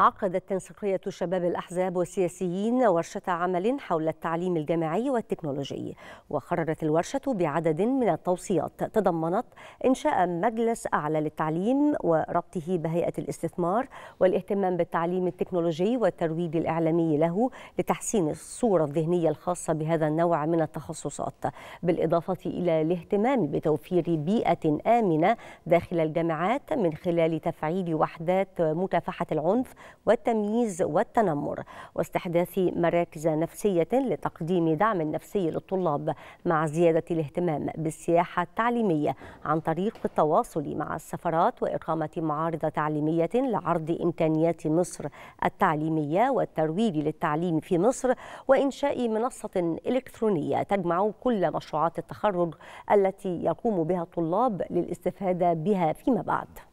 عقدت تنسيقية شباب الأحزاب والسياسيين ورشة عمل حول التعليم الجامعي والتكنولوجي وقررت الورشة بعدد من التوصيات تضمنت إنشاء مجلس أعلى للتعليم وربطه بهيئة الاستثمار والاهتمام بالتعليم التكنولوجي والترويج الإعلامي له لتحسين الصورة الذهنية الخاصة بهذا النوع من التخصصات بالإضافة إلى الاهتمام بتوفير بيئة آمنة داخل الجامعات من خلال تفعيل وحدات مكافحة العنف والتمييز والتنمر واستحداث مراكز نفسية لتقديم دعم نفسي للطلاب مع زيادة الاهتمام بالسياحة التعليمية عن طريق التواصل مع السفرات وإقامة معارض تعليمية لعرض إمكانيات مصر التعليمية والترويج للتعليم في مصر وإنشاء منصة إلكترونية تجمع كل مشروعات التخرج التي يقوم بها الطلاب للاستفادة بها فيما بعد